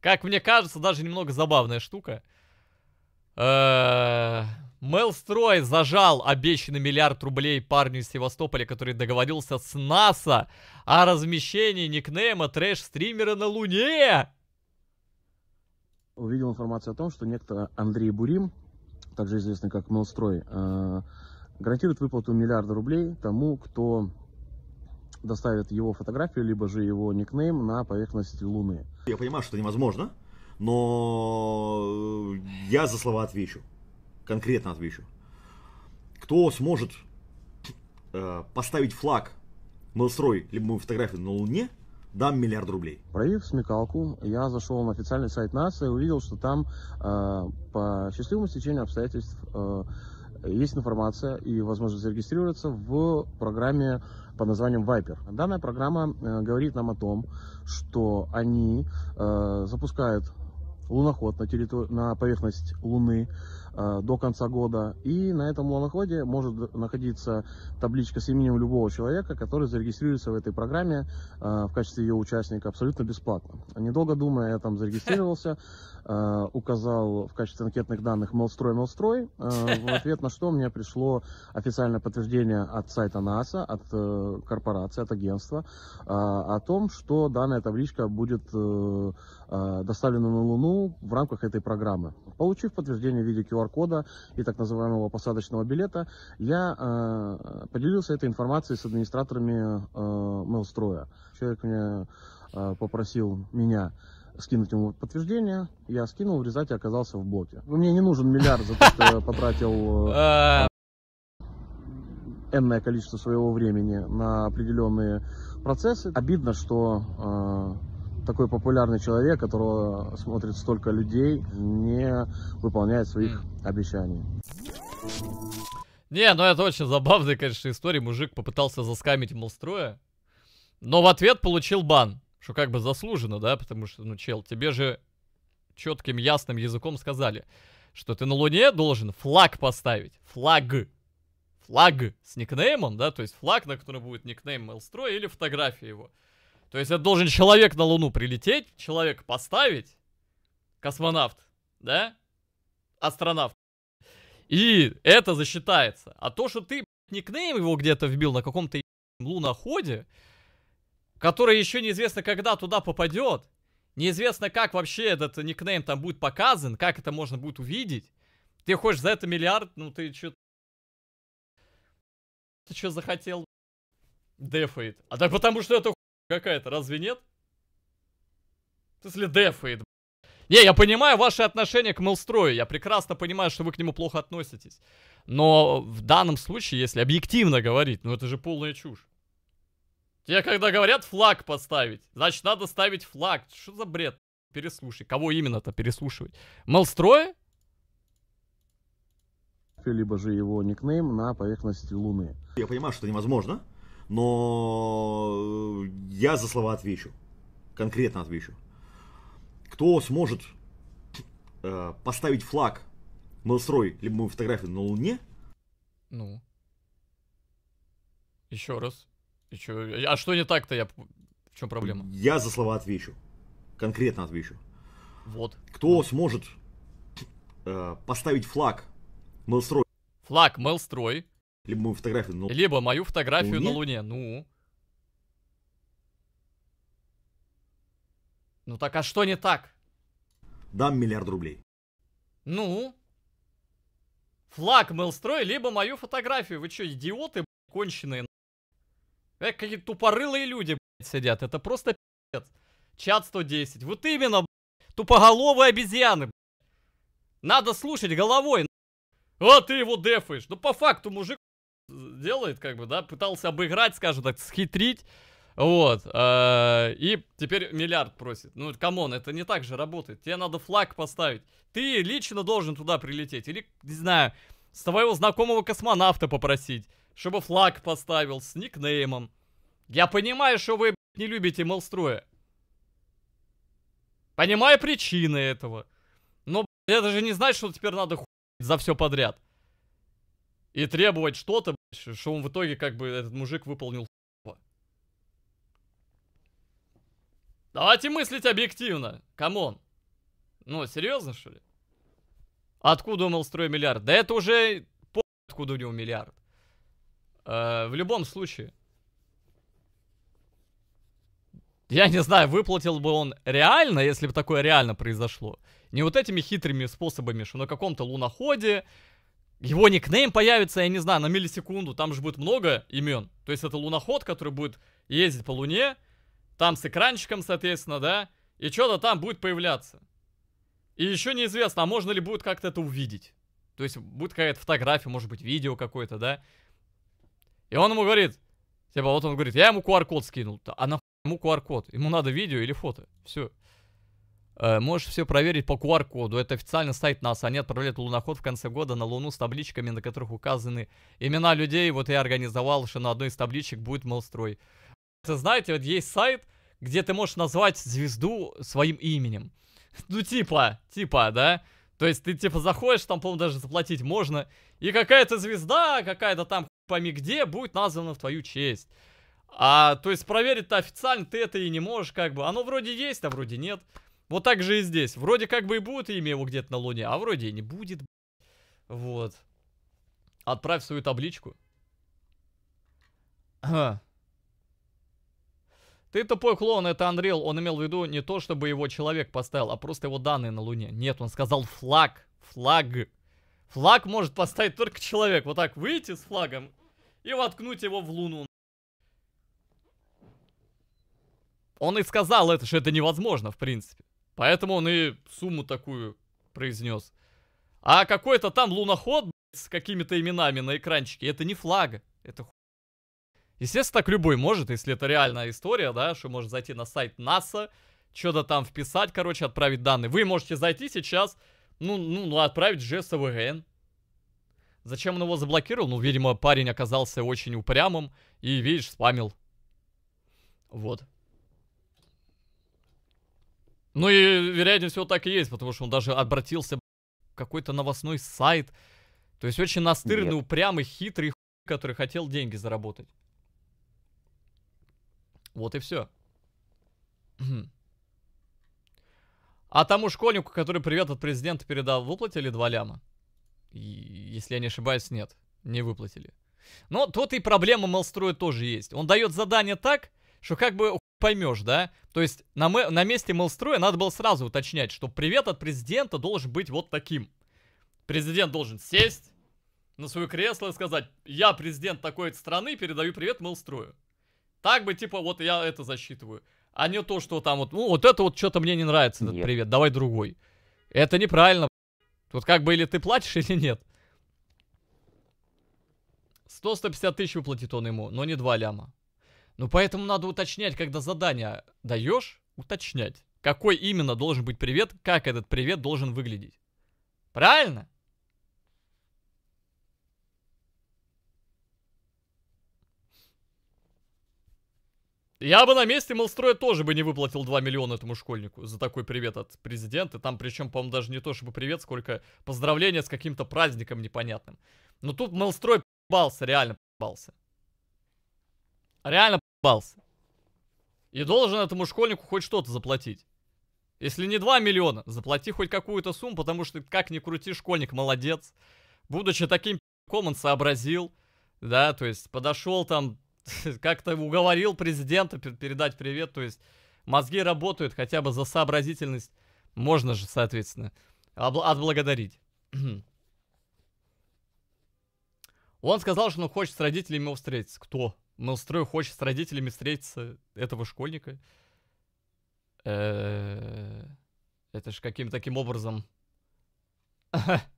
Как мне кажется, даже немного забавная штука. Э, Мелстрой зажал обещанный миллиард рублей парню из Севастополя, который договорился с НАСА о размещении никнейма трэш-стримера на Луне. Увидел информацию о том, что некто Андрей Бурим, также известный как Мелстрой, э, гарантирует выплату миллиарда рублей тому, кто доставит его фотографию, либо же его никнейм на поверхности Луны. Я понимаю, что это невозможно, но э, я за слова отвечу. Конкретно отвечу. Кто сможет э, поставить флаг Мелстрой, либо мою фотографию на Луне, дам миллиард рублей. Проявив смекалку, я зашел на официальный сайт НАСА и увидел, что там э, по счастливому стечению обстоятельств э, есть информация и возможность зарегистрироваться в программе под названием Viper. Данная программа э, говорит нам о том, что они э, запускают луноход на, территорию, на поверхность Луны, Э, до конца года. И на этом лоноходе может находиться табличка с именем любого человека, который зарегистрируется в этой программе э, в качестве ее участника абсолютно бесплатно. Недолго думая, я там зарегистрировался, э, указал в качестве анкетных данных Мелстрой Мелстрой, в ответ на что мне пришло официальное подтверждение от сайта НАСА, от корпорации, от агентства о том, что данная табличка будет доставлена на Луну в рамках этой программы. Получив подтверждение в виде QR QR-кода и так называемого посадочного билета, я э, поделился этой информацией с администраторами э, Мелстроя. Человек мне э, попросил меня скинуть ему подтверждение, я скинул, в результате оказался в блоке. Мне не нужен миллиард за то, что я потратил э, а. энное количество своего времени на определенные процессы. Обидно, что э, такой популярный человек, которого смотрит столько людей, не выполняет своих обещаний. Не, ну это очень забавная, конечно, история. Мужик попытался заскамить Молстроя, но в ответ получил бан. Что как бы заслуженно, да, потому что, ну, чел, тебе же четким, ясным языком сказали, что ты на Луне должен флаг поставить. Флаг. Флаг с никнеймом, да, то есть флаг, на котором будет никнейм Мелстроя или фотография его. То есть это должен человек на Луну прилететь, человек поставить, космонавт, да? Астронавт. И это засчитается. А то, что ты никнейм его где-то вбил на каком-то луноходе, который еще неизвестно, когда туда попадет, неизвестно, как вообще этот никнейм там будет показан, как это можно будет увидеть. Ты хочешь за это миллиард, ну ты что? Ты что захотел? Дефает. А так потому что это какая-то, разве нет? В смысле, дефейт, не, я понимаю ваши отношения к Мелстрою, я прекрасно понимаю, что вы к нему плохо относитесь. Но в данном случае, если объективно говорить, ну это же полная чушь. Тебе когда говорят флаг поставить, значит надо ставить флаг. Что за бред? Переслушай. Кого именно-то переслушивать? Мелстроя? Либо же его никнейм на поверхности Луны. Я понимаю, что это невозможно, но э, я за слова отвечу, конкретно отвечу. Кто сможет э, поставить флаг Мелстрой, либо мою фотографию на Луне? Ну. Еще раз. Еще... А что не так-то? Я... В чем проблема? Я за слова отвечу. Конкретно отвечу. Вот. Кто ну. сможет э, поставить флаг Мелстрой? Флаг Мелстрой либо мою фотографию на Луне. Либо мою фотографию Луне? на Луне, ну. Ну так а что не так? Дам миллиард рублей. Ну? Флаг Мелстрой, либо мою фотографию. Вы что, идиоты, конченые? Эх, какие тупорылые люди, блядь, сидят. Это просто пи***ц. Чат 110. Вот именно, блядь, тупоголовые обезьяны, блядь. Надо слушать головой. А ты его дефаешь. Ну по факту, мужик делает, как бы, да, пытался обыграть, скажем так, схитрить. Вот, э, и теперь миллиард просит. Ну, камон, это не так же работает. Тебе надо флаг поставить. Ты лично должен туда прилететь. Или, не знаю, с твоего знакомого космонавта попросить, чтобы флаг поставил с никнеймом. Я понимаю, что вы, не любите Мелстроя. Понимаю причины этого. Но, это же не значит, что теперь надо хуй за все подряд. И требовать что-то, что он в итоге, как бы, этот мужик выполнил Давайте мыслить объективно. Камон. Ну, серьезно, что ли? Откуда у строй миллиард? Да это уже по... откуда у него миллиард. Э, в любом случае. Я не знаю, выплатил бы он реально, если бы такое реально произошло. Не вот этими хитрыми способами, что на каком-то луноходе его никнейм появится, я не знаю, на миллисекунду, там же будет много имен. То есть это луноход, который будет ездить по Луне, там с экранчиком, соответственно, да, и что-то там будет появляться. И еще неизвестно, а можно ли будет как-то это увидеть. То есть будет какая-то фотография, может быть, видео какое-то, да. И он ему говорит, типа, вот он говорит, я ему QR-код скинул. А на ему QR-код? Ему надо видео или фото? Все. Э, можешь все проверить по QR-коду. Это официально сайт НАСА. Они отправляют луноход в конце года на Луну с табличками, на которых указаны имена людей. Вот я организовал, что на одной из табличек будет Молстрой. Знаете, вот есть сайт, где ты можешь назвать звезду своим именем. Ну, типа, типа, да? То есть ты, типа, заходишь, там, по-моему, даже заплатить можно, и какая-то звезда, какая-то там пойми где, будет названа в твою честь. А, то есть проверить-то официально ты это и не можешь, как бы. Оно вроде есть, а вроде нет. Вот так же и здесь. Вроде как бы и будет имя его где-то на Луне, а вроде и не будет. Вот. Отправь свою табличку. Ага. Ты тупой клоун, это Unreal. Он имел в виду не то, чтобы его человек поставил, а просто его данные на Луне. Нет, он сказал флаг. Флаг. Флаг может поставить только человек. Вот так выйти с флагом и воткнуть его в Луну. Он и сказал это, что это невозможно, в принципе. Поэтому он и сумму такую произнес. А какой-то там луноход с какими-то именами на экранчике, это не флаг, это ху... Естественно, так любой может, если это реальная история, да, что может зайти на сайт НАСА, что-то там вписать, короче, отправить данные. Вы можете зайти сейчас, ну, ну, ну отправить GSVN. Зачем он его заблокировал? Ну, видимо, парень оказался очень упрямым и, видишь, спамил. Вот. Ну и, вероятнее всего, так и есть, потому что он даже обратился в какой-то новостной сайт. То есть очень настырный, Нет. упрямый, хитрый, который хотел деньги заработать. Вот и все. А тому школьнику, который привет от президента передал, выплатили 2 ляма? если я не ошибаюсь, нет, не выплатили. Но тут и проблема Мелстроя тоже есть. Он дает задание так, что как бы поймешь, да? То есть на, на месте Мэлстроя надо было сразу уточнять, что привет от президента должен быть вот таким. Президент должен сесть на свое кресло и сказать, я президент такой страны, передаю привет Мэлстрою. Так бы, типа, вот я это засчитываю. А не то, что там вот, ну, вот это вот что-то мне не нравится, этот нет. привет, давай другой. Это неправильно. Вот как бы или ты платишь, или нет. 100-150 тысяч выплатит он ему, но не 2 ляма. Ну поэтому надо уточнять, когда задание даешь, уточнять, какой именно должен быть привет, как этот привет должен выглядеть. Правильно? Я бы на месте Малстроя тоже бы не выплатил 2 миллиона этому школьнику за такой привет от президента. Там причем, по-моему, даже не то, чтобы привет, сколько поздравления с каким-то праздником непонятным. Но тут Молстрой п***бался, реально п***бался. Реально попался. И должен этому школьнику хоть что-то заплатить. Если не 2 миллиона, заплати хоть какую-то сумму, потому что как ни крути, школьник молодец. Будучи таким пи***ком, он сообразил, да, то есть подошел там, как-то уговорил президента передать привет, то есть мозги работают хотя бы за сообразительность, можно же, соответственно, отблагодарить. Он сказал, что он хочет с родителями его встретиться. Кто? но строй хочет с родителями встретиться этого школьника. Э, это ж каким таким образом...